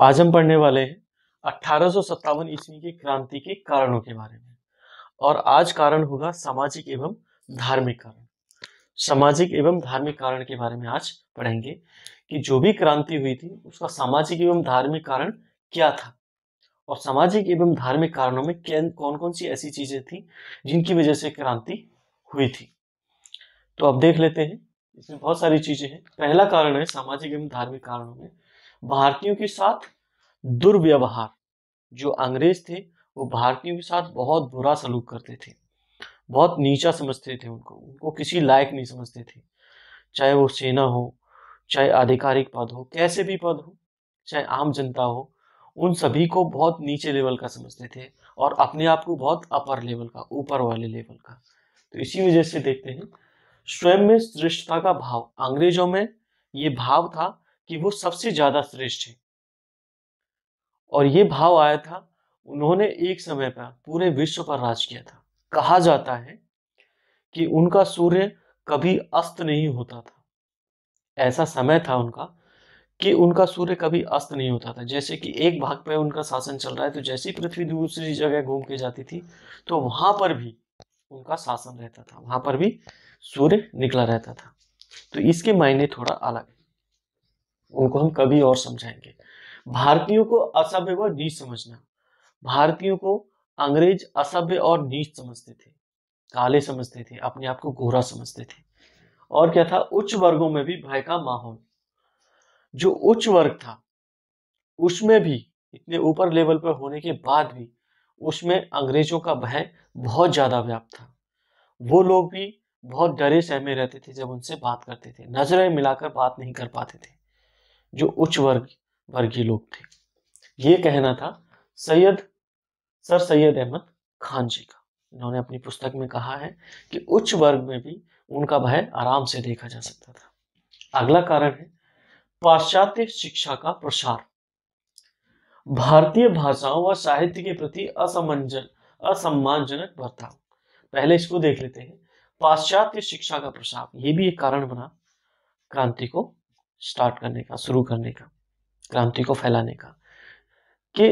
आज हम पढ़ने वाले हैं अठारह ईस्वी की क्रांति के कारणों के बारे में और आज कारण होगा सामाजिक एवं धार्मिक कारण सामाजिक एवं धार्मिक कारण के बारे में आज पढ़ेंगे कि जो भी क्रांति हुई थी उसका सामाजिक एवं धार्मिक कारण क्या था और सामाजिक एवं धार्मिक कारणों में कौन कौन सी ऐसी चीजें थी जिनकी वजह से क्रांति हुई थी तो अब देख लेते हैं इसमें बहुत सारी चीजें हैं पहला कारण है सामाजिक एवं धार्मिक कारणों में भारतीयों के साथ दुर्व्यवहार जो अंग्रेज थे वो भारतीयों के साथ बहुत बुरा सलूक करते थे बहुत नीचा समझते थे उनको उनको किसी लायक नहीं समझते थे चाहे वो सेना हो चाहे आधिकारिक पद हो कैसे भी पद हो चाहे आम जनता हो उन सभी को बहुत नीचे लेवल का समझते थे और अपने आप को बहुत अपर लेवल का ऊपर वाले लेवल का तो इसी वजह से देखते हैं स्वयं में श्रेष्ठता का भाव अंग्रेजों में ये भाव था कि वो सबसे ज्यादा श्रेष्ठ है और ये भाव आया था उन्होंने एक समय पर पूरे विश्व पर राज किया था कहा जाता है कि उनका सूर्य कभी अस्त नहीं होता था ऐसा समय था उनका कि उनका सूर्य कभी अस्त नहीं होता था जैसे कि एक भाग पर उनका शासन चल रहा है तो जैसी पृथ्वी दूसरी जगह घूम के जाती थी तो वहां पर भी उनका शासन रहता था वहां पर भी सूर्य निकला रहता था तो इसके मायने थोड़ा अलग उनको हम कभी और समझाएंगे भारतीयों को असभ्य व नीच समझना भारतीयों को अंग्रेज असभ्य और नीच समझते थे काले समझते थे अपने आप को गोरा समझते थे और क्या था उच्च वर्गों में भी भय का माहौल जो उच्च वर्ग था उसमें भी इतने ऊपर लेवल पर होने के बाद भी उसमें अंग्रेजों का भय बहुत ज्यादा व्याप्त था वो लोग भी बहुत डरे सहमे रहते थे जब उनसे बात करते थे नजरें मिलाकर बात नहीं कर पाते थे जो उच्च वर्ग वर्गीय लोग थे ये कहना था सैयद सर सैयद अहमद खान जी का इन्होंने अपनी पुस्तक में कहा है कि उच्च वर्ग में भी उनका भय आराम से देखा जा सकता था अगला कारण है पाश्चात्य शिक्षा का प्रसार भारतीय भाषाओं व साहित्य के प्रति असमंजन असम्मानजनक बर्ताव पहले इसको देख लेते हैं पाश्चात्य शिक्षा का प्रसार ये भी एक कारण बना क्रांति को स्टार्ट करने का शुरू करने का क्रांति को फैलाने का कि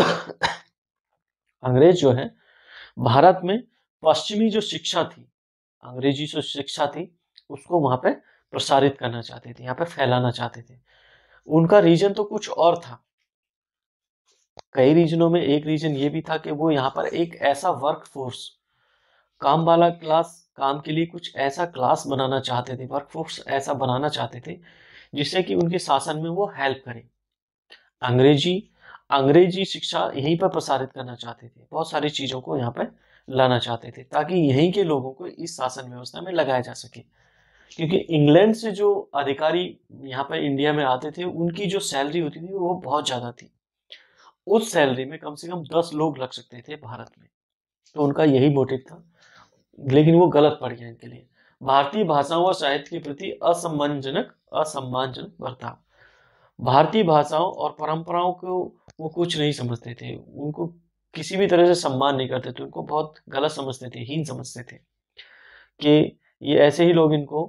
अंग्रेज जो है भारत में पश्चिमी जो शिक्षा थी अंग्रेजी जो शिक्षा थी उसको वहां पे प्रसारित करना चाहते थे यहाँ पे फैलाना चाहते थे उनका रीजन तो कुछ और था कई रीजनों में एक रीजन ये भी था कि वो यहाँ पर एक ऐसा वर्क फोर्स काम वाला क्लास काम के लिए कुछ ऐसा क्लास बनाना चाहते थे वर्कफोर्स ऐसा बनाना चाहते थे जिससे कि उनके शासन में वो हेल्प करें अंग्रेजी अंग्रेजी शिक्षा यहीं पर प्रसारित करना चाहते थे बहुत सारी चीज़ों को यहाँ पर लाना चाहते थे ताकि यहीं के लोगों को इस शासन व्यवस्था में लगाया जा सके क्योंकि इंग्लैंड से जो अधिकारी यहाँ पर इंडिया में आते थे उनकी जो सैलरी होती थी वो बहुत ज़्यादा थी उस सैलरी में कम से कम दस लोग लग सकते थे भारत में तो उनका यही मोटिव था लेकिन वो गलत पड़ गया इनके लिए भारतीय भाषाओं और साहित्य के प्रति असम्मानजनक असम्मानजनक बर्ताव भारतीय भाषाओं और परंपराओं को वो कुछ नहीं समझते थे उनको किसी भी तरह से सम्मान नहीं करते थे उनको बहुत गलत समझते थे हीन समझते थे कि ये ऐसे ही लोग इनको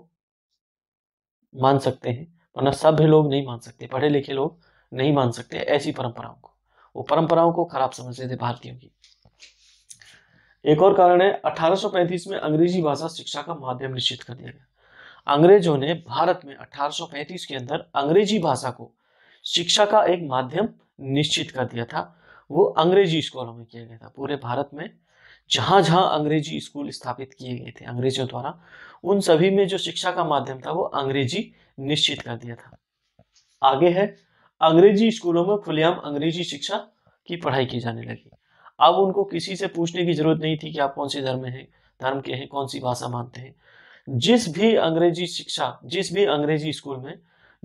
मान सकते हैं वरना सभ्य लोग नहीं मान सकते पढ़े लिखे लोग नहीं मान सकते ऐसी परंपराओं को वो परंपराओं को खराब समझते थे भारतीयों की एक और कारण है 1835 में अंग्रेजी भाषा शिक्षा का माध्यम निश्चित कर दिया गया अंग्रेजों ने भारत में 1835 के अंदर अंग्रेजी भाषा को शिक्षा का एक माध्यम निश्चित कर दिया था वो अंग्रेजी स्कूलों में किया गया था पूरे भारत में जहाँ जहाँ अंग्रेजी स्कूल स्थापित किए गए थे अंग्रेजों द्वारा उन सभी में जो शिक्षा का माध्यम था वो अंग्रेजी निश्चित कर दिया था आगे है अंग्रेजी स्कूलों में खुलेआम अंग्रेजी शिक्षा की पढ़ाई की जाने लगी अब उनको किसी से पूछने की जरूरत नहीं थी कि आप कौन सी धर्म हैं धर्म के हैं कौन सी भाषा मानते हैं जिस भी अंग्रेजी शिक्षा जिस भी अंग्रेजी स्कूल में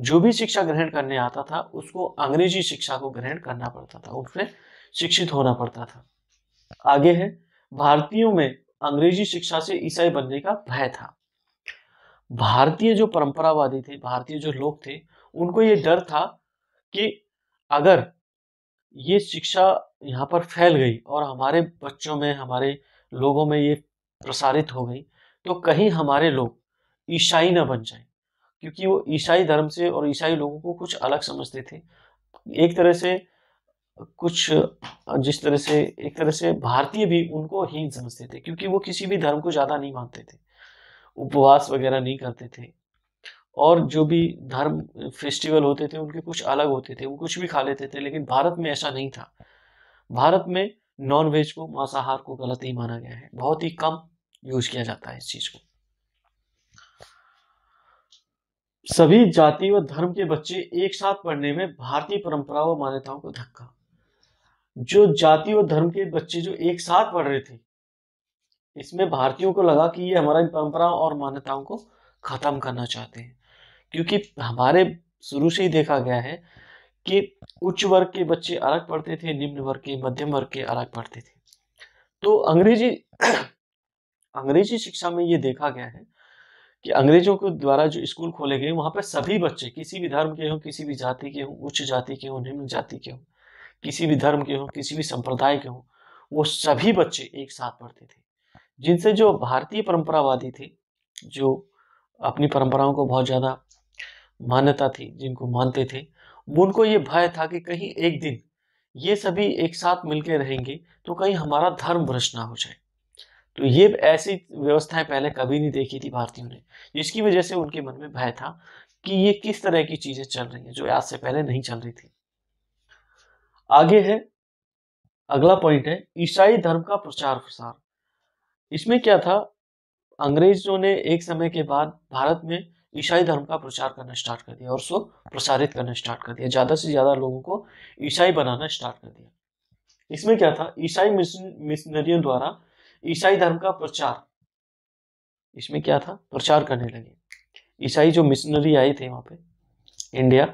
जो भी शिक्षा ग्रहण करने आता था उसको अंग्रेजी शिक्षा को ग्रहण करना पड़ता था उसमें शिक्षित होना पड़ता था आगे है भारतीयों में अंग्रेजी शिक्षा से ईसाई बनने का भय था भारतीय जो परंपरावादी थे भारतीय जो लोग थे उनको ये डर था कि अगर ये शिक्षा यहाँ पर फैल गई और हमारे बच्चों में हमारे लोगों में ये प्रसारित हो गई तो कहीं हमारे लोग ईसाई न बन जाए क्योंकि वो ईसाई धर्म से और ईसाई लोगों को कुछ अलग समझते थे एक तरह से कुछ जिस तरह से एक तरह से भारतीय भी उनको हीन समझते थे क्योंकि वो किसी भी धर्म को ज़्यादा नहीं मानते थे उपवास वगैरह नहीं करते थे और जो भी धर्म फेस्टिवल होते थे उनके कुछ अलग होते थे वो कुछ भी खा लेते थे लेकिन भारत में ऐसा नहीं था भारत में नॉन वेज को मांसाहार को गलत ही माना गया है बहुत ही कम यूज किया जाता है इस चीज को सभी जाति व धर्म के बच्चे एक साथ पढ़ने में भारतीय परंपरा व मान्यताओं को धक्का जो जाति व धर्म के बच्चे जो एक साथ पढ़ रहे थे इसमें भारतीयों को लगा कि ये हमारा इन परंपराओं और मान्यताओं को खत्म करना चाहते हैं क्योंकि हमारे शुरू से ही देखा गया है कि उच्च वर्ग के बच्चे अलग पढ़ते थे निम्न वर्ग के मध्यम वर्ग के अलग पढ़ते थे तो अंग्रेजी अंग्रेजी शिक्षा में ये देखा गया है कि अंग्रेजों के द्वारा जो स्कूल खोले गए वहाँ पर सभी बच्चे किसी भी धर्म के हों किसी भी जाति के हों उच्च जाति के हों निम्न जाति के हों किसी भी धर्म के हों किसी भी संप्रदाय के हों वो सभी बच्चे एक साथ पढ़ते थे जिनसे जो भारतीय परंपरावादी थे जो अपनी परंपराओं को बहुत ज़्यादा मान्यता थी जिनको मानते थे उनको ये भय था कि कहीं एक दिन ये सभी एक साथ मिलकर रहेंगे तो कहीं हमारा धर्म भ्रष्ट ना हो जाए तो ये ऐसी व्यवस्थाएं पहले कभी नहीं देखी थी भारतीयों ने जिसकी वजह से उनके मन में भय था कि ये किस तरह की चीजें चल रही हैं जो आज से पहले नहीं चल रही थी आगे है अगला पॉइंट है ईसाई धर्म का प्रचार प्रसार इसमें क्या था अंग्रेजों ने एक समय के बाद भारत में ईसाई धर्म का प्रचार करना स्टार्ट कर दिया और उसको प्रसारित करना स्टार्ट कर दिया ज़्यादा से ज़्यादा लोगों को ईसाई बनाना स्टार्ट कर दिया इसमें क्या था ईसाई मिशनरियों द्वारा ईसाई धर्म का प्रचार इसमें क्या था प्रचार करने लगे ईसाई जो मिशनरी आए थे वहां पे इंडिया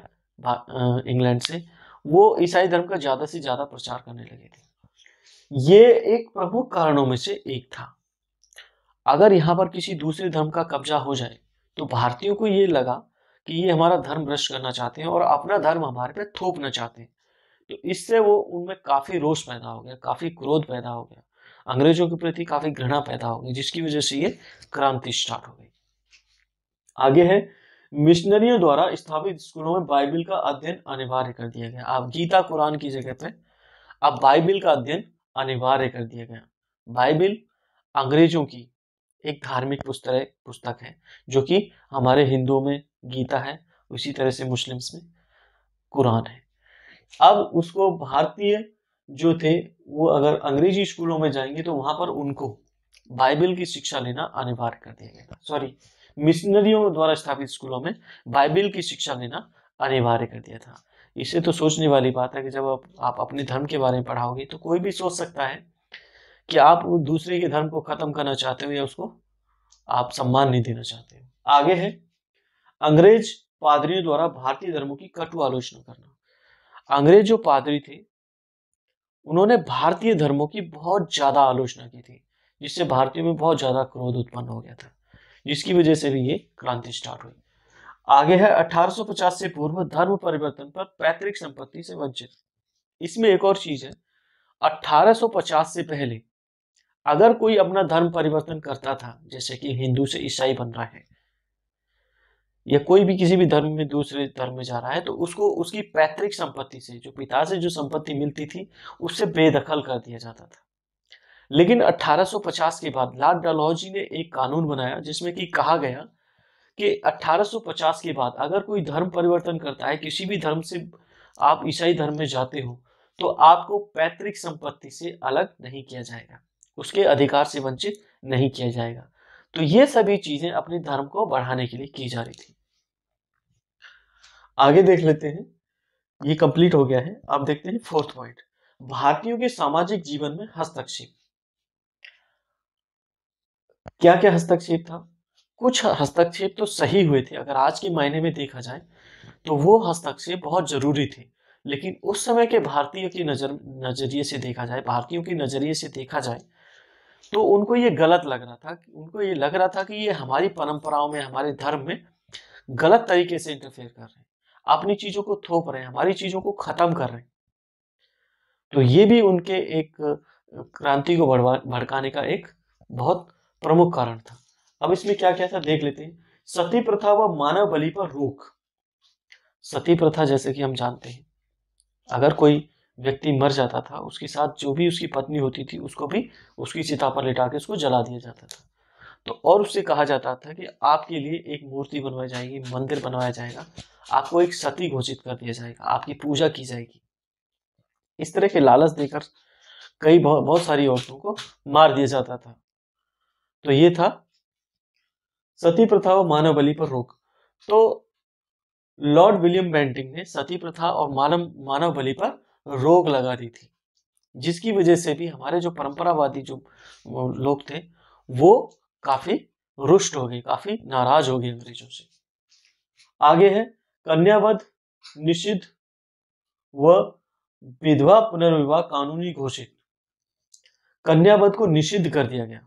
इंग्लैंड से वो ईसाई धर्म का ज़्यादा से ज़्यादा प्रचार करने लगे थे ये एक प्रमुख कारणों में से एक था अगर यहाँ पर किसी दूसरे धर्म का कब्जा हो जाए तो भारतीयों को ये लगा कि ये हमारा धर्म भ्रष्ट करना चाहते हैं और अपना धर्म हमारे पे थोपना चाहते हैं तो इससे वो उनमें काफ़ी रोष पैदा हो गया काफ़ी क्रोध पैदा हो गया अंग्रेजों के प्रति काफ़ी घृणा पैदा हो गई जिसकी वजह से ये क्रांति स्टार्ट हो गई आगे है मिशनरियों द्वारा स्थापित स्कूलों में बाइबिल का अध्ययन अनिवार्य कर दिया गया अब गीता कुरान की जगह पे अब बाइबिल का अध्ययन अनिवार्य कर दिया गया बाइबिल अंग्रेजों की एक धार्मिक पुस्तक पुस्तक है जो कि हमारे हिंदुओं में गीता है उसी तरह से मुस्लिम्स में कुरान है अब उसको भारतीय जो थे वो अगर अंग्रेजी स्कूलों में जाएंगे तो वहां पर उनको बाइबल की शिक्षा लेना अनिवार्य कर दिया गया सॉरी मिशनरियों द्वारा स्थापित स्कूलों में बाइबल की शिक्षा लेना अनिवार्य कर दिया था इसे तो सोचने वाली बात है कि जब आप, आप अपने धर्म के बारे में पढ़ाओगे तो कोई भी सोच सकता है कि आप दूसरे के धर्म को खत्म करना चाहते हो या उसको आप सम्मान नहीं देना चाहते हो आगे है अंग्रेज पादरियों द्वारा भारतीय धर्मों की कटु आलोचना करना अंग्रेज जो पादरी थे उन्होंने भारतीय धर्मों की बहुत ज्यादा आलोचना की थी जिससे भारतीयों में बहुत ज्यादा क्रोध उत्पन्न हो गया था जिसकी वजह से भी ये क्रांति स्टार्ट हुई आगे है 1850 से पूर्व धर्म परिवर्तन पर पैतृक संपत्ति से वंचित इसमें एक और चीज है 1850 से पहले अगर कोई अपना धर्म परिवर्तन करता था जैसे कि हिंदू से ईसाई बन रहा है या कोई भी किसी भी धर्म में दूसरे धर्म में जा रहा है तो उसको उसकी पैतृक संपत्ति से जो पिता से जो संपत्ति मिलती थी उससे बेदखल कर दिया जाता था लेकिन 1850 के बाद लॉर्ड डलहौजी ने एक कानून बनाया जिसमें कि कहा गया कि 1850 के बाद अगर कोई धर्म परिवर्तन करता है किसी भी धर्म से आप ईसाई धर्म में जाते हो तो आपको पैतृक संपत्ति से अलग नहीं किया जाएगा उसके अधिकार से वंचित नहीं किया जाएगा तो ये सभी चीजें अपने धर्म को बढ़ाने के लिए की जा रही थी आगे देख लेते हैं ये कंप्लीट हो गया है आप देखते हैं फोर्थ पॉइंट भारतीयों के सामाजिक जीवन में हस्तक्षेप क्या क्या हस्तक्षेप था कुछ हस्तक्षेप तो सही हुए थे अगर आज के मायने में देखा जाए तो वो हस्तक्षेप बहुत जरूरी थे लेकिन उस समय के भारतीय की नजर नजरिए से देखा जाए भारतीयों के नजरिए से देखा जाए तो उनको ये गलत लग रहा था उनको ये लग रहा था कि ये हमारी परंपराओं में हमारे धर्म में गलत तरीके से इंटरफेयर कर रहे हैं अपनी चीजों को थोप रहे हैं हमारी चीजों को खत्म कर रहे हैं तो ये भी उनके एक क्रांति को भड़काने का एक बहुत प्रमुख कारण था अब इसमें क्या क्या था देख लेते हैं सती प्रथा व मानव बलि पर रोक सती प्रथा जैसे कि हम जानते हैं अगर कोई व्यक्ति मर जाता था उसके साथ जो भी उसकी पत्नी होती थी उसको भी उसकी चिता पर लिटा के उसको जला दिया जाता था तो और उससे कहा जाता था कि आपके लिए एक मूर्ति बनवाई जाएगी मंदिर बनवाया जाएगा आपको एक सती घोषित कर दिया जाएगा आपकी पूजा की जाएगी इस तरह के लालच देकर कई बहुत बहुत सारी औरतों को मार दिया जाता था तो ये था सती प्रथा और मानव बलि पर रोक तो लॉर्ड विलियम बेंटिंग ने सती प्रथा और मानव मानव बलि पर रोक लगा दी थी जिसकी वजह से भी हमारे जो परंपरावादी जो लोग थे वो काफी रुष्ट हो गए काफी नाराज हो गए अंग्रेजों से आगे है कन्यावध निषिद्ध व विधवा पुनर्विवाह कानूनी घोषित कन्यावध को निषिद्ध कर दिया गया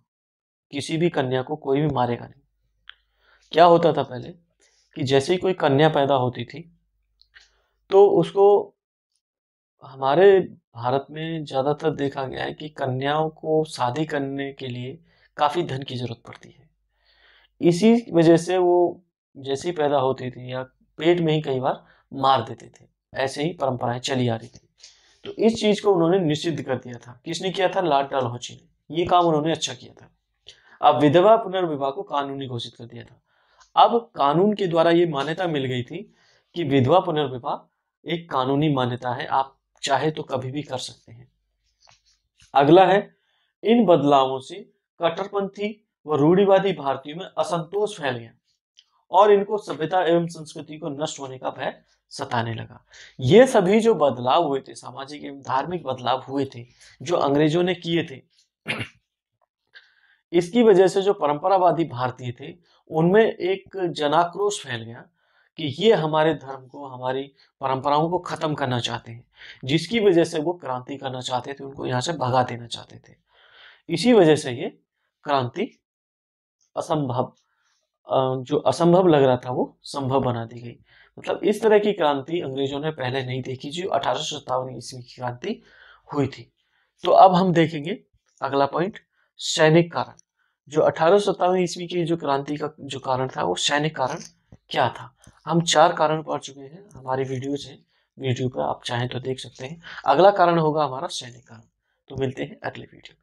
किसी भी कन्या को कोई भी मारेगा नहीं क्या होता था पहले कि जैसे ही कोई कन्या पैदा होती थी तो उसको हमारे भारत में ज़्यादातर देखा गया है कि कन्याओं को शादी करने के लिए काफ़ी धन की ज़रूरत पड़ती है इसी वजह से वो जैसी पैदा होती थी या पेट में ही कई बार मार देते थे ऐसे ही परंपराएं चली आ रही थी तो इस चीज़ को उन्होंने निश्चित कर दिया था किसने किया था लाट डलहौची ने ये काम उन्होंने अच्छा किया था अब विधवा पुनर्विवाह को कानूनी घोषित कर दिया था अब कानून के द्वारा ये मान्यता मिल गई थी कि विधवा पुनर्विवाह एक कानूनी मान्यता है आप चाहे तो कभी भी कर सकते हैं अगला है इन बदलावों से कट्टरपंथी व रूढ़ीवादी भारतीयों में असंतोष फैल गया और इनको सभ्यता एवं संस्कृति को नष्ट होने का भय सताने लगा ये सभी जो बदलाव हुए थे सामाजिक एवं धार्मिक बदलाव हुए थे जो अंग्रेजों ने किए थे इसकी वजह से जो परंपरावादी भारतीय थे उनमें एक जनाक्रोश फैल गया कि ये हमारे धर्म को हमारी परंपराओं को ख़त्म करना चाहते हैं जिसकी वजह से वो क्रांति करना चाहते थे उनको यहाँ से भगा देना चाहते थे इसी वजह से ये क्रांति असंभव जो असंभव लग रहा था वो संभव बना दी गई मतलब इस तरह की क्रांति अंग्रेजों ने पहले नहीं देखी जो अठारह सत्तावन ईस्वी की क्रांति हुई थी तो अब हम देखेंगे अगला पॉइंट सैनिक कारण जो अठारह सत्तावन ईस्वी की जो क्रांति का जो कारण था वो सैनिक कारण क्या था हम चार कारण पढ़ चुके हैं हमारी वीडियोज हैं वीडियो पर आप चाहें तो देख सकते हैं अगला कारण होगा हमारा सैनिक कारण तो मिलते हैं अगले वीडियो